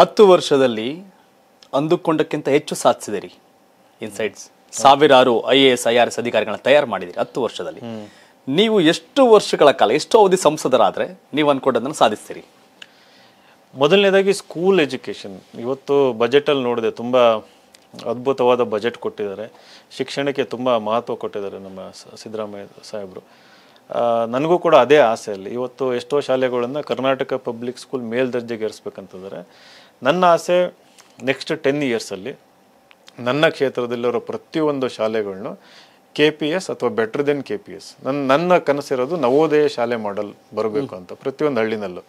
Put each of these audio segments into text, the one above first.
ಹತ್ತು ವರ್ಷದಲ್ಲಿ ಅಂದುಕೊಂಡಕ್ಕಿಂತ ಹೆಚ್ಚು ಸಾಧಿಸಿದಿರಿ ಇನ್ಸೈಟ್ಸ್ ಸಾವಿರಾರು I A S I R S ಅಧಿಕಾರಿಗಳನ್ನ ತಯಾರು ಮಾಡಿದಿರಿ ಹತ್ತು ವರ್ಷದಲ್ಲಿ ನೀವು ಎಷ್ಟು ವರ್ಷಗಳ ಕಾಲ ಎಷ್ಟೋ ಅವಧಿ ಸಂಸದರಾದರೆ ನೀವು ಅನ್ಕೊಂಡದನ್ನು ಸಾಧಿಸ್ತೀರಿ ಮೊದಲನೇದಾಗಿ ಸ್ಕೂಲ್ ಎಜುಕೇಷನ್ ಇವತ್ತು ಬಜೆಟಲ್ಲಿ ನೋಡಿದೆ ತುಂಬ ಅದ್ಭುತವಾದ ಬಜೆಟ್ ಕೊಟ್ಟಿದ್ದಾರೆ ಶಿಕ್ಷಣಕ್ಕೆ ತುಂಬ ಮಹತ್ವ ಕೊಟ್ಟಿದ್ದಾರೆ ನಮ್ಮ ಸಿದ್ದರಾಮಯ್ಯ ಸಾಹೇಬರು ನನಗೂ ಕೂಡ ಅದೇ ಆಸೆ ಅಲ್ಲಿ ಇವತ್ತು ಎಷ್ಟೋ ಶಾಲೆಗಳನ್ನು ಕರ್ನಾಟಕ ಪಬ್ಲಿಕ್ ಸ್ಕೂಲ್ ಮೇಲ್ದರ್ಜೆಗೆ ಮೇಲ್ದರ್ಜೆಗೇರಿಸ್ಬೇಕಂತಂದರೆ ನನ್ನ ಆಸೆ ನೆಕ್ಸ್ಟ್ ಟೆನ್ ಇಯರ್ಸಲ್ಲಿ ನನ್ನ ಕ್ಷೇತ್ರದಲ್ಲಿರೋ ಪ್ರತಿಯೊಂದು ಶಾಲೆಗಳನ್ನು ಕೆ ಪಿ ಎಸ್ ಅಥವಾ better than K P S ನನ್ನ ನನ್ನ ಕನಸಿರೋದು ನವೋದಯ ಶಾಲೆ ಮಾಡಲ್ ಬರಬೇಕು ಅಂತ ಪ್ರತಿಯೊಂದು ಹಳ್ಳಿನಲ್ಲೂ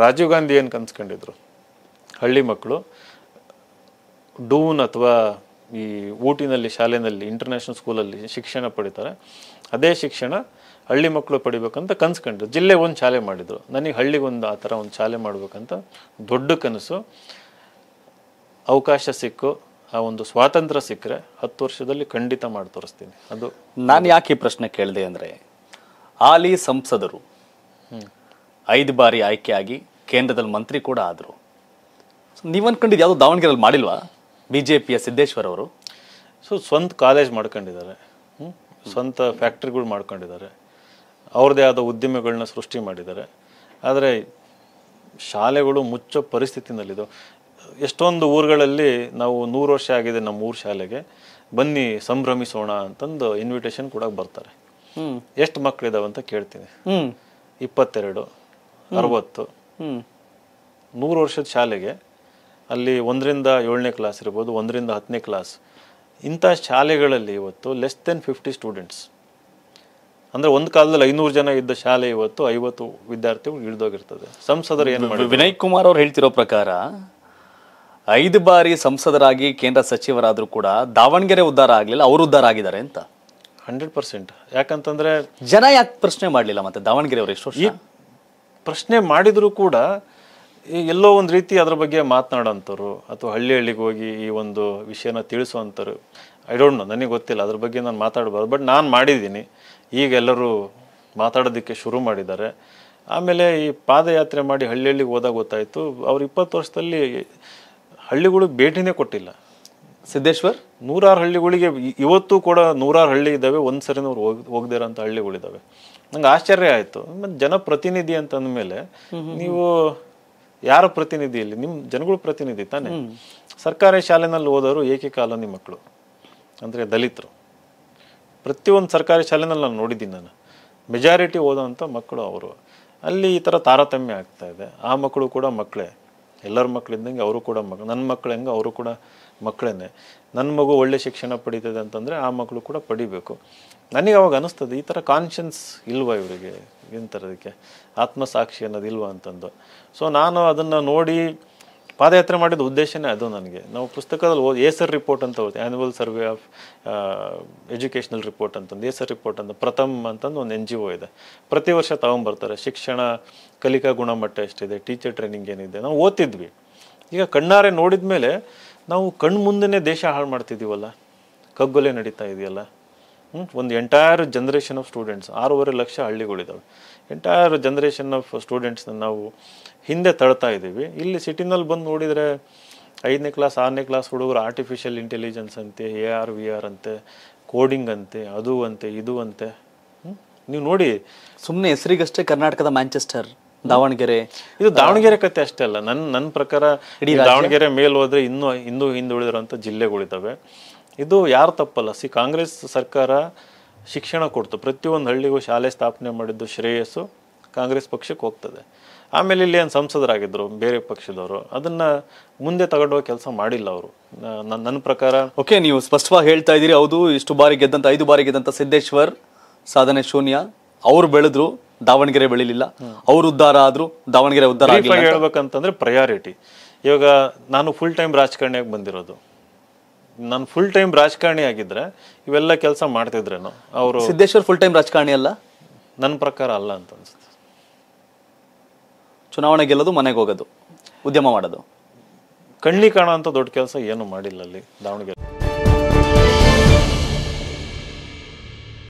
ರಾಜೀವ್ ಗಾಂಧಿ ಏನು ಕನ್ಸ್ಕೊಂಡಿದ್ರು ಹಳ್ಳಿ ಮಕ್ಕಳು ಡೂನ್ ಅಥವಾ ಈ ಊಟಿನಲ್ಲಿ ಶಾಲೆಯಲ್ಲಿ ಇಂಟರ್ನ್ಯಾಷನಲ್ ಸ್ಕೂಲಲ್ಲಿ ಶಿಕ್ಷಣ ಪಡಿತಾರೆ ಅದೇ ಶಿಕ್ಷಣ ಹಳ್ಳಿ ಮಕ್ಕಳು ಪಡಿಬೇಕಂತ ಕನಸು ಜಿಲ್ಲೆ ಒಂದು ಶಾಲೆ ಮಾಡಿದರು ನನಗೆ ಹಳ್ಳಿಗೊಂದು ಆ ಥರ ಒಂದು ಶಾಲೆ ಮಾಡಬೇಕಂತ ದೊಡ್ಡ ಕನಸು ಅವಕಾಶ ಸಿಕ್ಕು ಆ ಒಂದು ಸ್ವಾತಂತ್ರ್ಯ ಸಿಕ್ಕರೆ ಹತ್ತು ವರ್ಷದಲ್ಲಿ ಖಂಡಿತ ಮಾಡಿ ತೋರಿಸ್ತೀನಿ ಅದು ನಾನು ಯಾಕೆ ಈ ಪ್ರಶ್ನೆ ಕೇಳಿದೆ ಅಂದರೆ ಹಾಲಿ ಸಂಸದರು ಐದು ಬಾರಿ ಆಯ್ಕೆಯಾಗಿ ಕೇಂದ್ರದಲ್ಲಿ ಮಂತ್ರಿ ಕೂಡ ಆದರು ನೀವು ಅನ್ಕೊಂಡಿದ್ದು ಯಾವುದೋ ದಾವಣಗೆರೆಯಲ್ಲಿ ಮಾಡಿಲ್ವಾ ಬಿ ಜೆ ಪಿಯ ಸಿದ್ದೇಶ್ವರ್ ಅವರು ಸೊ ಸ್ವಂತ ಕಾಲೇಜ್ ಮಾಡ್ಕೊಂಡಿದ್ದಾರೆ ಸ್ವಂತ ಫ್ಯಾಕ್ಟ್ರಿಗಳು ಮಾಡ್ಕೊಂಡಿದ್ದಾರೆ ಅವ್ರದ್ದೇ ಆದ ಉದ್ಯಮಗಳನ್ನ ಸೃಷ್ಟಿ ಮಾಡಿದ್ದಾರೆ ಆದರೆ ಶಾಲೆಗಳು ಮುಚ್ಚೋ ಪರಿಸ್ಥಿತಿನಲ್ಲಿದ್ದವು ಎಷ್ಟೊಂದು ಊರುಗಳಲ್ಲಿ ನಾವು ನೂರು ವರ್ಷ ಆಗಿದೆ ನಮ್ಮ ಊರು ಶಾಲೆಗೆ ಬನ್ನಿ ಸಂಭ್ರಮಿಸೋಣ ಅಂತಂದು ಇನ್ವಿಟೇಷನ್ ಕೂಡ ಬರ್ತಾರೆ ಎಷ್ಟು ಮಕ್ಕಳಿದಾವೆ ಅಂತ ಕೇಳ್ತೀನಿ ಇಪ್ಪತ್ತೆರಡು ಅರವತ್ತು ನೂರು ವರ್ಷದ ಶಾಲೆಗೆ ಅಲ್ಲಿ ಒಂದರಿಂದ ಏಳನೇ ಕ್ಲಾಸ್ ಇರ್ಬೋದು ಒಂದರಿಂದ ಹತ್ತನೇ ಕ್ಲಾಸ್ ಇಂಥ ಶಾಲೆಗಳಲ್ಲಿ ಇವತ್ತು ಲೆಸ್ ದೆನ್ ಫಿಫ್ಟಿ ಸ್ಟೂಡೆಂಟ್ಸ್ ಅಂದ್ರೆ ಒಂದು ಕಾಲದಲ್ಲಿ ಐನೂರು ಜನ ಇದ್ದ ಶಾಲೆ ಇವತ್ತು ಐವತ್ತು ವಿದ್ಯಾರ್ಥಿಗಳು ಇಳಿದೋಗಿರ್ತದೆ ಸಂಸದರು ಏನು ವಿನಯ್ ಕುಮಾರ್ ಅವ್ರು ಹೇಳ್ತಿರೋ ಪ್ರಕಾರ ಐದು ಬಾರಿ ಸಂಸದರಾಗಿ ಕೇಂದ್ರ ಸಚಿವರಾದರೂ ಕೂಡ ದಾವಣಗೆರೆ ಉದ್ಧಾರ ಆಗಲಿಲ್ಲ ಅವರು ಉದ್ಧಾರ ಆಗಿದ್ದಾರೆ ಅಂತ ಹಂಡ್ರೆಡ್ ಪರ್ಸೆಂಟ್ ಯಾಕಂತಂದ್ರೆ ಜನ ಯಾಕೆ ಪ್ರಶ್ನೆ ಮಾಡಲಿಲ್ಲ ಮತ್ತೆ ದಾವಣಗೆರೆ ಅವರು ಎಷ್ಟು ಪ್ರಶ್ನೆ ಮಾಡಿದರೂ ಕೂಡ ಎಲ್ಲೋ ಒಂದು ರೀತಿ ಅದ್ರ ಬಗ್ಗೆ ಮಾತನಾಡೋಂಥವ್ರು ಅಥವಾ ಹಳ್ಳಿ ಹಳ್ಳಿಗೆ ಹೋಗಿ ಈ ಒಂದು ವಿಷಯನ ತಿಳಿಸುವಂಥವ್ರು ಐ ಡೋಂಟ್ ನೋ ನನಗೆ ಗೊತ್ತಿಲ್ಲ ಅದ್ರ ಬಗ್ಗೆ ನಾನು ಮಾತಾಡ್ಬೋದು ಬಟ್ ನಾನು ಮಾಡಿದ್ದೀನಿ ಈಗ ಎಲ್ಲರೂ ಮಾತಾಡೋದಕ್ಕೆ ಶುರು ಮಾಡಿದ್ದಾರೆ ಆಮೇಲೆ ಈ ಪಾದಯಾತ್ರೆ ಮಾಡಿ ಹಳ್ಳಿ ಹಳ್ಳಿಗೆ ಹೋದಾಗ ಗೊತ್ತಾಯಿತು ಅವ್ರು ಇಪ್ಪತ್ತು ವರ್ಷದಲ್ಲಿ ಹಳ್ಳಿಗಳಿಗೆ ಭೇಟಿನೇ ಕೊಟ್ಟಿಲ್ಲ ಸಿದ್ದೇಶ್ವರ್ ನೂರಾರು ಹಳ್ಳಿಗಳಿಗೆ ಇವತ್ತು ಕೂಡ ನೂರಾರು ಹಳ್ಳಿ ಇದ್ದಾವೆ ಒಂದು ಸರಿನೂ ಅವ್ರು ಹೋಗ್ ಹೋಗದಿರೋಂಥ ಹಳ್ಳಿಗಳಿದ್ದಾವೆ ನಂಗೆ ಆಶ್ಚರ್ಯ ಆಯಿತು ಮತ್ತು ಜನಪ್ರತಿನಿಧಿ ಮೇಲೆ ನೀವು ಯಾರ ಪ್ರತಿನಿಧಿ ಇಲ್ಲಿ ನಿಮ್ಮ ಜನಗಳ ಪ್ರತಿನಿಧಿ ತಾನೇ ಸರ್ಕಾರಿ ಶಾಲೆನಲ್ಲಿ ಓದೋರು ಏಕೆ ಕಾಲೋನಿ ಮಕ್ಕಳು ಅಂದರೆ ದಲಿತರು ಪ್ರತಿಯೊಂದು ಸರ್ಕಾರಿ ಶಾಲೆನಲ್ಲಿ ನಾನು ನೋಡಿದ್ದೀನಿ ನಾನು ಮೆಜಾರಿಟಿ ಓದೋವಂಥ ಮಕ್ಕಳು ಅವರು ಅಲ್ಲಿ ಈ ಥರ ತಾರತಮ್ಯ ಆಗ್ತಾ ಇದೆ ಆ ಮಕ್ಕಳು ಕೂಡ ಮಕ್ಕಳೇ ಎಲ್ಲರ ಮಕ್ಕಳಿದ್ದಂಗೆ ಅವರು ಕೂಡ ಮಕ್ ನನ್ನ ಮಕ್ಕಳು ಹೆಂಗೆ ಅವರು ಕೂಡ ಮಕ್ಕಳೇ ನನ್ನ ಮಗು ಒಳ್ಳೆ ಶಿಕ್ಷಣ ಪಡೀತದೆ ಅಂತಂದರೆ ಆ ಮಕ್ಕಳು ಕೂಡ ಪಡಿಬೇಕು ನನಗೆ ಅವಾಗ ಅನ್ನಿಸ್ತದೆ ಈ ಥರ ಕಾನ್ಷಿಯನ್ಸ್ ಇಲ್ವಾ ಇವರಿಗೆ ಏನು ಥರದಕ್ಕೆ ಆತ್ಮಸಾಕ್ಷಿ ಅನ್ನೋದು ಇಲ್ವ ಅಂತಂದು ಸೊ ನಾನು ಅದನ್ನು ನೋಡಿ ಪಾದಯಾತ್ರೆ ಮಾಡಿದ ಉದ್ದೇಶನೇ ಅದು ನನಗೆ ನಾವು ಪುಸ್ತಕದಲ್ಲಿ ಓದಿ ಏಸರ್ ರಿಪೋರ್ಟ್ ಅಂತ ಓದಿ annual survey of educational report ಅಂತಂದು ಸರ್ ರಿಪೋರ್ಟ್ ಅಂತ ಪ್ರಥಮ್ ಅಂತಂದು ಒಂದು ಎನ್ ಜಿ ಒ ಇದೆ ಪ್ರತಿ ವರ್ಷ ತಗೊಂಬರ್ತಾರೆ ಶಿಕ್ಷಣ ಕಲಿಕಾ ಗುಣಮಟ್ಟ ಎಷ್ಟಿದೆ ಟೀಚರ್ ಟ್ರೈನಿಂಗ್ ಏನಿದೆ ನಾವು ಓದ್ತಿದ್ವಿ ಈಗ ಕಣ್ಣಾರೆ ನೋಡಿದ ಮೇಲೆ ನಾವು ಕಣ್ಮುಂದೆ ದೇಶ ಹಾಳು ಮಾಡ್ತಿದ್ದೀವಲ್ಲ ಕಗ್ಗೊಲೆ ನಡೀತಾ ಇದೆಯಲ್ಲ ಒಂದು ಎಂಟೈರ್ ಜನ್ರೇಷನ್ ಆಫ್ ಸ್ಟೂಡೆಂಟ್ಸ್ ಆರೂವರೆ ಲಕ್ಷ ಹಳ್ಳಿಗಳಿದ್ದಾವೆ ಎಂಟೈರ್ ಜನ್ರೇಷನ್ ಆಫ್ ಸ್ಟೂಡೆಂಟ್ಸ್ನ ನಾವು ಹಿಂದೆ ತಳ್ತಾ ಇದ್ದೀವಿ ಇಲ್ಲಿ ಸಿಟಿನಲ್ಲಿ ಬಂದು ನೋಡಿದರೆ ಐದನೇ ಕ್ಲಾಸ್ ಆರನೇ ಕ್ಲಾಸ್ ಹುಡುಗರು ಆರ್ಟಿಫಿಷಿಯಲ್ ಇಂಟೆಲಿಜೆನ್ಸ್ ಅಂತೆ ಎ ಆರ್ ವಿ ಆರ್ ಅಂತೆ ಕೋಡಿಂಗ್ ಅಂತೆ ಅದು ಅಂತೆ ಇದು ಅಂತೆ ನೀವು ನೋಡಿ ಸುಮ್ಮನೆ ಹೆಸರಿಗಷ್ಟೇ ಕರ್ನಾಟಕದ ಮ್ಯಾಂಚೆಸ್ಟರ್ ದಾವಣಗೆರೆ ಇದು ದಾವಣಗೆರೆ ಕತೆ ಅಷ್ಟೇ ಅಲ್ಲ ನನ್ನ ನನ್ನ ಪ್ರಕಾರ ದಾವಣಗೆರೆ ಮೇಲೆ ಹೋದ್ರೆ ಇನ್ನೂ ಇನ್ನೂ ಹಿಂದುಳಿದಿರುವಂಥ ಜಿಲ್ಲೆಗಳಿದ್ದಾವೆ ಇದು ಯಾರು ತಪ್ಪಲ್ಲ ಸಿ ಕಾಂಗ್ರೆಸ್ ಸರ್ಕಾರ ಶಿಕ್ಷಣ ಕೊಡ್ತು ಪ್ರತಿಯೊಂದು ಹಳ್ಳಿಗೂ ಶಾಲೆ ಸ್ಥಾಪನೆ ಮಾಡಿದ್ದು ಶ್ರೇಯಸ್ಸು ಕಾಂಗ್ರೆಸ್ ಪಕ್ಷಕ್ಕೆ ಹೋಗ್ತದೆ ಆಮೇಲೆ ಇಲ್ಲಿ ಏನು ಸಂಸದರಾಗಿದ್ದರು ಬೇರೆ ಪಕ್ಷದವರು ಅದನ್ನು ಮುಂದೆ ತಗೊಂಡೋಗ ಕೆಲಸ ಮಾಡಿಲ್ಲ ಅವರು ನನ್ನ ಪ್ರಕಾರ ಓಕೆ ನೀವು ಸ್ಪಷ್ಟವಾಗಿ ಹೇಳ್ತಾ ಇದ್ದೀರಿ ಹೌದು ಇಷ್ಟು ಬಾರಿ ಗೆದ್ದಂಥ ಐದು ಬಾರಿ ಗೆದ್ದಂಥ ಸಿದ್ದೇಶ್ವರ್ ಸಾಧನೆ ಶೂನ್ಯ ಅವ್ರು ಬೆಳೆದ್ರು ದಾವಣಗೆರೆ ಬೆಳಿಲಿಲ್ಲ ಅವ್ರ ಉದ್ಧಾರ ಆದರೂ ದಾವಣಗೆರೆ ಉದ್ಧಾರ ಹೇಳ್ಬೇಕಂತಂದ್ರೆ ಪ್ರಯಾರಿಟಿ ಇವಾಗ ನಾನು ಫುಲ್ ಟೈಮ್ ರಾಜಕಾರಣಿಯಾಗಿ ಬಂದಿರೋದು ನಾನು ಫುಲ್ ಟೈಮ್ ರಾಜಕಾರಣಿ ಆಗಿದ್ರೆ ಇವೆಲ್ಲ ಕೆಲಸ ಮಾಡ್ತಿದ್ರೇನು ಅವರು ಸಿದ್ದೇಶ್ವರ್ ಫುಲ್ ಟೈಮ್ ರಾಜಕಾರಣಿ ಅಲ್ಲ ನನ್ನ ಪ್ರಕಾರ ಅಲ್ಲ ಅಂತ ಅನ್ಸುತ್ತೆ ಚುನಾವಣೆ ಗೆಲ್ಲೋದು ಮನೆಗೆ ಹೋಗೋದು ಉದ್ಯಮ ಮಾಡೋದು ಕಣ್ಣಿ ಕಾಣೋ ಅಂತ ದೊಡ್ಡ ಕೆಲಸ ಏನು ಮಾಡಿಲ್ಲ ಅಲ್ಲಿ ದಾವಣಗೆರೆ